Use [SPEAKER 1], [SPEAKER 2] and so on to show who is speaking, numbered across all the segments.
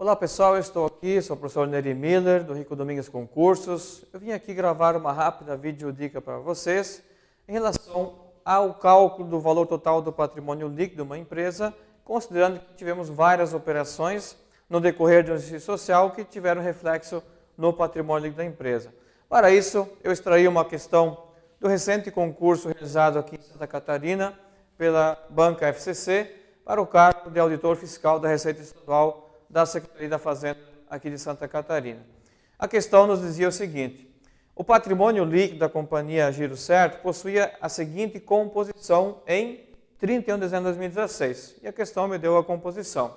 [SPEAKER 1] Olá pessoal, eu estou aqui, sou o professor Nery Miller, do Rico Domingos Concursos. Eu vim aqui gravar uma rápida videodica para vocês em relação ao cálculo do valor total do patrimônio líquido de uma empresa, considerando que tivemos várias operações no decorrer de um exercício social que tiveram reflexo no patrimônio líquido da empresa. Para isso, eu extraí uma questão do recente concurso realizado aqui em Santa Catarina pela banca FCC para o cargo de auditor fiscal da Receita Estadual da Secretaria da Fazenda aqui de Santa Catarina. A questão nos dizia o seguinte: o patrimônio líquido da companhia Giro Certo possuía a seguinte composição em 31 de dezembro de 2016. E a questão me deu a composição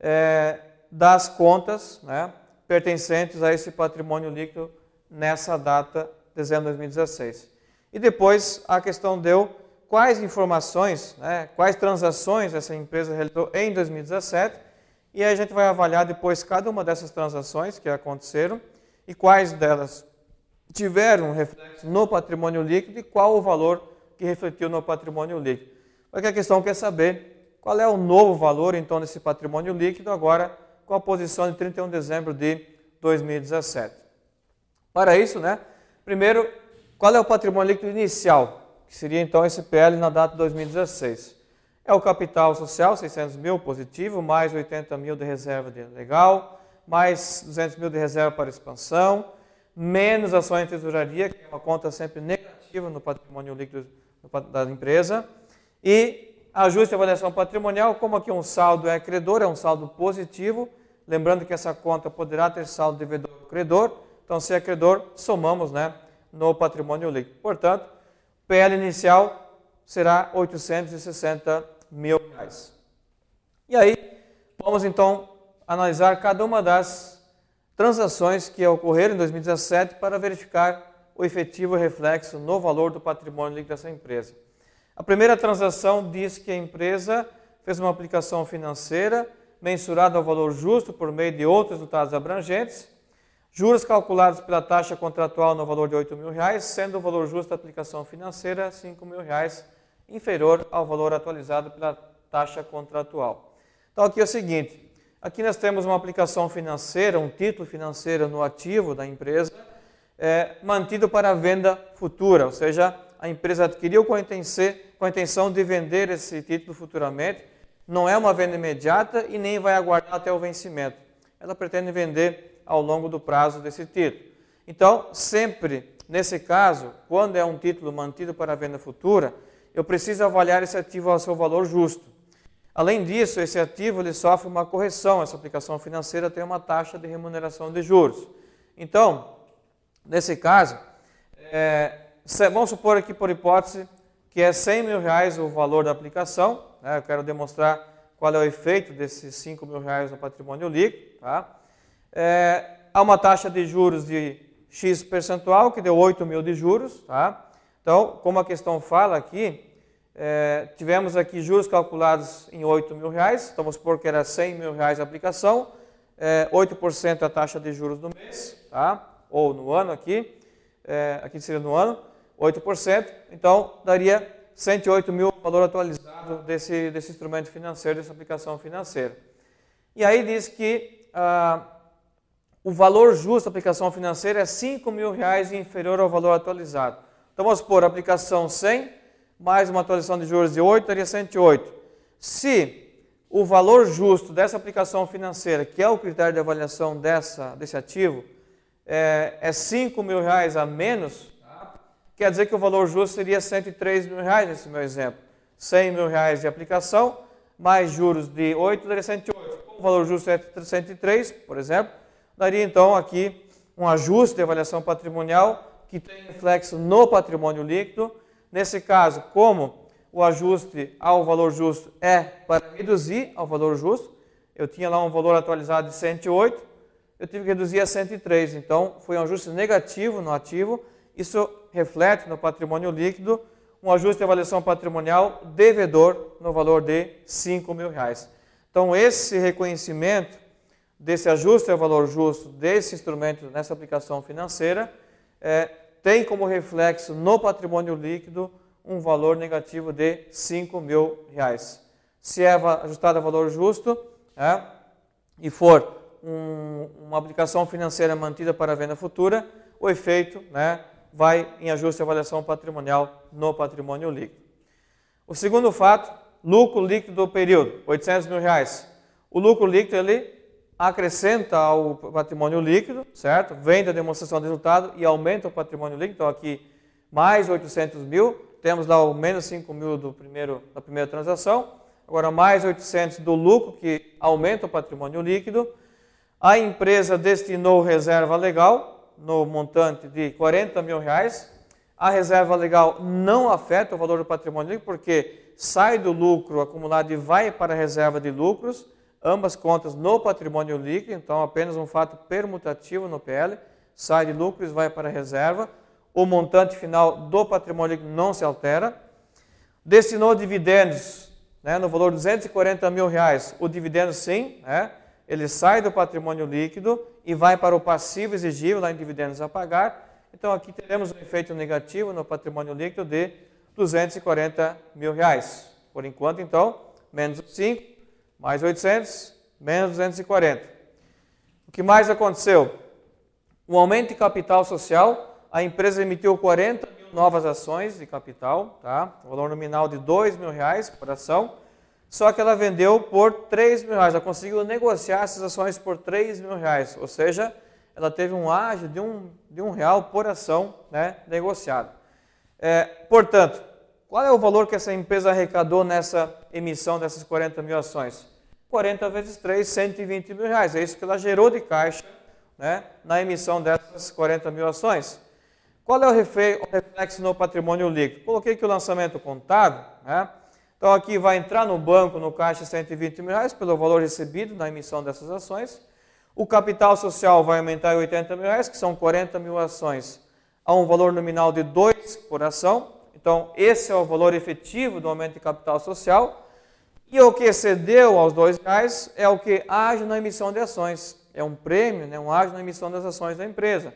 [SPEAKER 1] é, das contas né, pertencentes a esse patrimônio líquido nessa data, dezembro de 2016. E depois a questão deu quais informações, né, quais transações essa empresa realizou em 2017 e aí a gente vai avaliar depois cada uma dessas transações que aconteceram e quais delas tiveram reflexo no patrimônio líquido e qual o valor que refletiu no patrimônio líquido. Porque a questão quer saber qual é o novo valor então desse patrimônio líquido agora com a posição de 31 de dezembro de 2017. Para isso, né? Primeiro, qual é o patrimônio líquido inicial, que seria então esse PL na data de 2016? É o capital social, 600 mil positivo, mais 80 mil de reserva de legal, mais 200 mil de reserva para expansão, menos ações de tesouraria, que é uma conta sempre negativa no patrimônio líquido da empresa, e ajuste e avaliação patrimonial, como aqui um saldo é credor, é um saldo positivo, lembrando que essa conta poderá ter saldo devedor ou credor, então se é credor, somamos né, no patrimônio líquido. Portanto, PL inicial será 860 mil reais. E aí, vamos então analisar cada uma das transações que ocorreram em 2017 para verificar o efetivo reflexo no valor do patrimônio líquido dessa empresa. A primeira transação diz que a empresa fez uma aplicação financeira mensurada ao valor justo por meio de outros resultados abrangentes Juros calculados pela taxa contratual no valor de R$ 8.000, sendo o valor justo da aplicação financeira R$ 5.000 inferior ao valor atualizado pela taxa contratual. Então aqui é o seguinte, aqui nós temos uma aplicação financeira, um título financeiro no ativo da empresa, é, mantido para venda futura, ou seja, a empresa adquiriu com a intenção de vender esse título futuramente, não é uma venda imediata e nem vai aguardar até o vencimento. Ela pretende vender ao longo do prazo desse título. Então, sempre nesse caso, quando é um título mantido para venda futura, eu preciso avaliar esse ativo ao seu valor justo. Além disso, esse ativo ele sofre uma correção, essa aplicação financeira tem uma taxa de remuneração de juros. Então, nesse caso, é, vamos supor aqui por hipótese que é 100 mil reais o valor da aplicação, né? eu quero demonstrar qual é o efeito desses 5 mil reais no patrimônio líquido, tá? é, uma taxa de juros de X percentual, que deu 8 mil de juros. Tá? Então, como a questão fala aqui, é, tivemos aqui juros calculados em 8 mil reais, então, vamos supor que era 100 mil reais a aplicação, é, 8% é a taxa de juros no mês, tá? ou no ano aqui, é, aqui seria no ano, 8%, então daria 108 mil o valor atualizado desse, desse instrumento financeiro, dessa aplicação financeira. E aí diz que ah, o valor justo da aplicação financeira é 5 mil reais inferior ao valor atualizado. Então vamos supor, aplicação 100 mais uma atualização de juros de 8 daria 108. Se o valor justo dessa aplicação financeira, que é o critério de avaliação dessa, desse ativo, é, é 5 mil reais a menos, quer dizer que o valor justo seria 103 mil reais nesse meu exemplo. 100 mil reais de aplicação, mais juros de 8 daria 108. o valor justo é 103, por exemplo, Daria então aqui um ajuste de avaliação patrimonial que tem reflexo no patrimônio líquido. Nesse caso, como o ajuste ao valor justo é para reduzir ao valor justo, eu tinha lá um valor atualizado de 108, eu tive que reduzir a 103. Então, foi um ajuste negativo no ativo. Isso reflete no patrimônio líquido um ajuste de avaliação patrimonial devedor no valor de R$ mil reais. Então, esse reconhecimento desse ajuste ao valor justo desse instrumento nessa aplicação financeira é, tem como reflexo no patrimônio líquido um valor negativo de 5 mil reais. Se é ajustado a valor justo é, e for um, uma aplicação financeira mantida para a venda futura, o efeito né, vai em ajuste à avaliação patrimonial no patrimônio líquido. O segundo fato, lucro líquido do período, 800 mil reais. O lucro líquido ele acrescenta ao patrimônio líquido, certo? Vem da demonstração de resultado e aumenta o patrimônio líquido. Então aqui mais 800 mil, temos lá o menos 5 mil do primeiro, da primeira transação. Agora mais 800 do lucro que aumenta o patrimônio líquido. A empresa destinou reserva legal no montante de 40 mil reais. A reserva legal não afeta o valor do patrimônio líquido porque sai do lucro acumulado e vai para a reserva de lucros ambas contas no patrimônio líquido, então apenas um fato permutativo no PL, sai de lucros vai para a reserva. O montante final do patrimônio líquido não se altera. Destinou dividendos né, no valor de 240 mil reais. O dividendo sim, né, ele sai do patrimônio líquido e vai para o passivo exigível lá em dividendos a pagar. Então aqui teremos um efeito negativo no patrimônio líquido de 240 mil reais. Por enquanto, então, menos 5 mais 800, menos 240. O que mais aconteceu? Um aumento de capital social, a empresa emitiu 40 mil novas ações de capital, tá? valor nominal de 2 mil reais por ação, só que ela vendeu por 3 mil reais, ela conseguiu negociar essas ações por 3 mil reais, ou seja, ela teve um ágio de um, de um real por ação né, negociado. É, portanto, qual é o valor que essa empresa arrecadou nessa emissão dessas 40 mil ações? 40 vezes 3, 120 mil reais. É isso que ela gerou de caixa né, na emissão dessas 40 mil ações. Qual é o reflexo no patrimônio líquido? Coloquei aqui o lançamento contado. Né? Então aqui vai entrar no banco, no caixa, 120 mil reais pelo valor recebido na emissão dessas ações. O capital social vai aumentar em 80 mil reais, que são 40 mil ações a um valor nominal de 2 por ação. Então esse é o valor efetivo do aumento de capital social. E o que excedeu aos dois reais é o que age na emissão de ações. É um prêmio, né? um ágio na emissão das ações da empresa.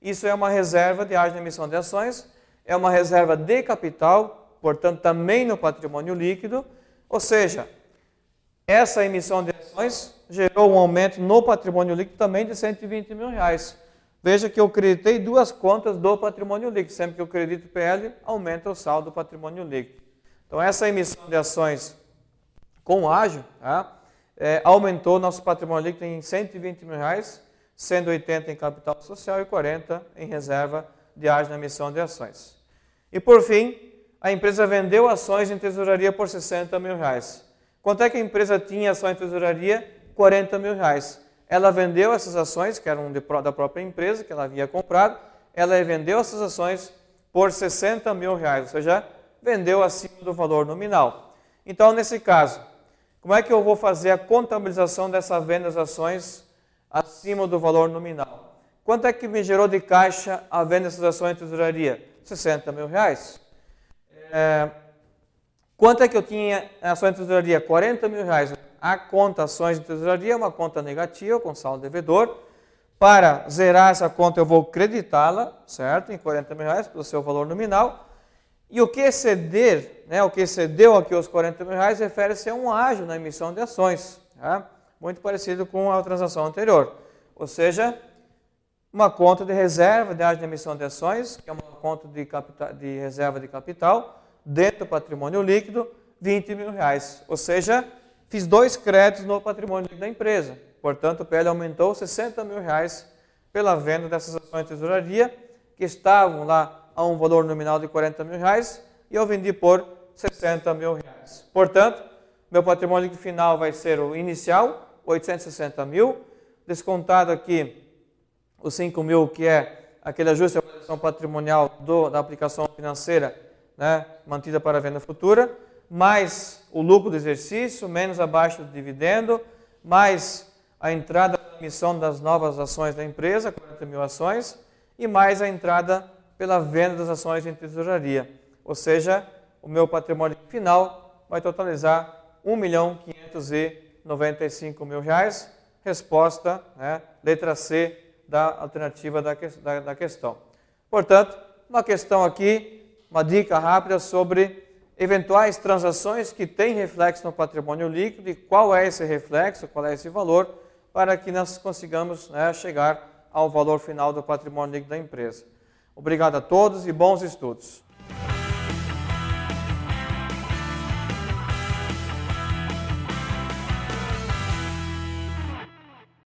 [SPEAKER 1] Isso é uma reserva de ágio na emissão de ações, é uma reserva de capital, portanto, também no patrimônio líquido. Ou seja, essa emissão de ações gerou um aumento no patrimônio líquido também de 120 mil reais. Veja que eu creditei duas contas do patrimônio líquido. Sempre que eu credito PL, aumenta o saldo do patrimônio líquido. Então, essa emissão de ações com ágio, tá? é, aumentou nosso patrimônio líquido em 120 mil reais, sendo 80 em capital social e 40 em reserva de ágio na emissão de ações. E por fim, a empresa vendeu ações em tesouraria por 60 mil reais. Quanto é que a empresa tinha ações em tesouraria? 40 mil reais. Ela vendeu essas ações, que eram de, da própria empresa, que ela havia comprado, ela vendeu essas ações por 60 mil reais, ou seja, vendeu acima do valor nominal. Então, nesse caso, como é que eu vou fazer a contabilização dessa venda das ações acima do valor nominal? Quanto é que me gerou de caixa a venda dessas ações em tesouraria? 60 mil reais. É, quanto é que eu tinha ações em tesouraria? 40 mil reais. A conta ações de tesouraria é uma conta negativa com saldo devedor. Para zerar essa conta, eu vou creditá-la, certo? Em 40 mil reais, pelo seu valor nominal. E o que exceder, né, o que excedeu aqui os 40 mil reais, refere-se a um ágio na emissão de ações, tá? muito parecido com a transação anterior. Ou seja, uma conta de reserva de ágio de emissão de ações, que é uma conta de, capital, de reserva de capital, dentro do patrimônio líquido, 20 mil reais. Ou seja, fiz dois créditos no patrimônio da empresa. Portanto, o PL aumentou 60 mil reais pela venda dessas ações de tesouraria que estavam lá a um valor nominal de 40 mil reais e eu vendi por 60 mil reais. Portanto, meu patrimônio final vai ser o inicial, 860 mil, descontado aqui os 5 mil que é aquele ajuste de avaliação patrimonial do, da aplicação financeira né, mantida para a venda futura, mais o lucro do exercício, menos abaixo do dividendo, mais a entrada da emissão das novas ações da empresa, 40 mil ações, e mais a entrada pela venda das ações em tesouraria. Ou seja, o meu patrimônio final vai totalizar R$ reais. Resposta, né, letra C da alternativa da, da, da questão. Portanto, uma questão aqui, uma dica rápida sobre eventuais transações que têm reflexo no patrimônio líquido e qual é esse reflexo, qual é esse valor, para que nós consigamos né, chegar ao valor final do patrimônio líquido da empresa. Obrigado a todos e bons estudos.